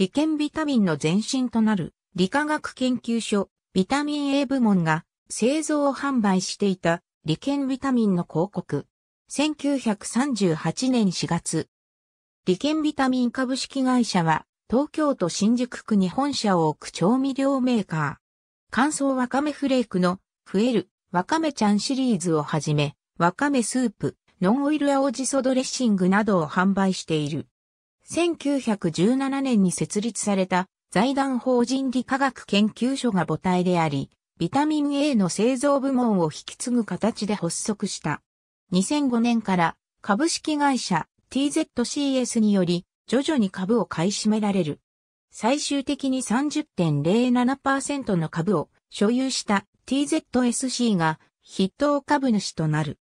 理研ビタミンの前身となる理化学研究所ビタミン A 部門が製造販売していた理研ビタミンの広告。1938年4月。理研ビタミン株式会社は東京都新宿区に本社を置く調味料メーカー。乾燥わかめフレークの増えるわかめちゃんシリーズをはじめ、わかめスープ、ノンオイル青じそドレッシングなどを販売している。1917年に設立された財団法人理科学研究所が母体であり、ビタミン A の製造部門を引き継ぐ形で発足した。2005年から株式会社 TZCS により徐々に株を買い占められる。最終的に30.07%の株を所有した TZSC が筆頭株主となる。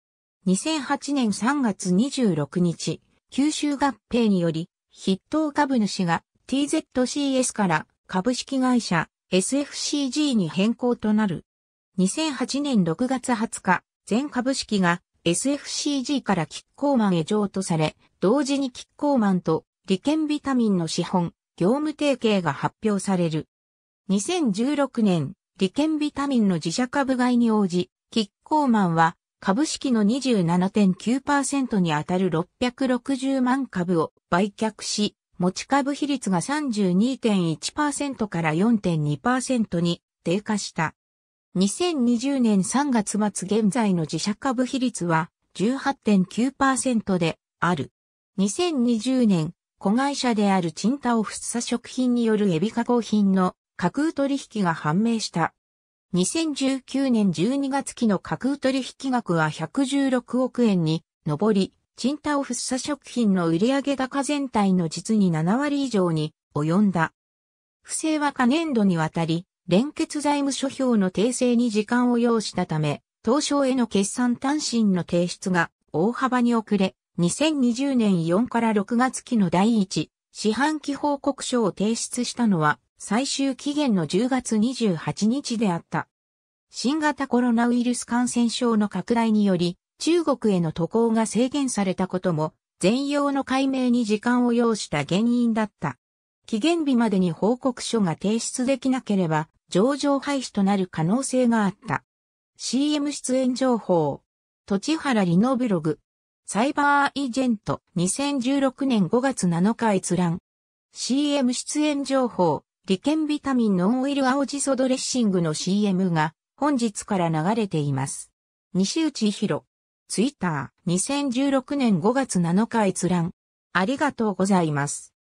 2008年3月26日、九州合併により筆頭株主が TZCS から株式会社 SFCG に変更となる。2008年6月20日、全株式が SFCG からキッコーマンへ譲渡され、同時にキッコーマンと利権ビタミンの資本、業務提携が発表される。2016年、利権ビタミンの自社株買いに応じ、キッコーマンは株式の27.9%にあたる660万株を売却し、持ち株比率が32.1%から4.2%に低下した。2020年3月末現在の自社株比率は18.9%である。2020年、子会社であるチンタオフッサ食品によるエビ加工品の架空取引が判明した。2019年12月期の架空取引額は116億円に上り、チンタオフッサ食品の売上高全体の実に7割以上に及んだ。不正は可年度にわたり、連結財務諸表の訂正に時間を要したため、当初への決算単身の提出が大幅に遅れ、2020年4から6月期の第1四半期報告書を提出したのは最終期限の10月28日であった。新型コロナウイルス感染症の拡大により、中国への渡航が制限されたことも、全容の解明に時間を要した原因だった。期限日までに報告書が提出できなければ、上場廃止となる可能性があった。CM 出演情報。土地原里のブログ。サイバーイジェント2016年5月7日閲覧。CM 出演情報。利権ビタミンノンオイル青じそドレッシングの CM が本日から流れています。西内博。ツイッター2016年5月7日閲覧。ありがとうございます。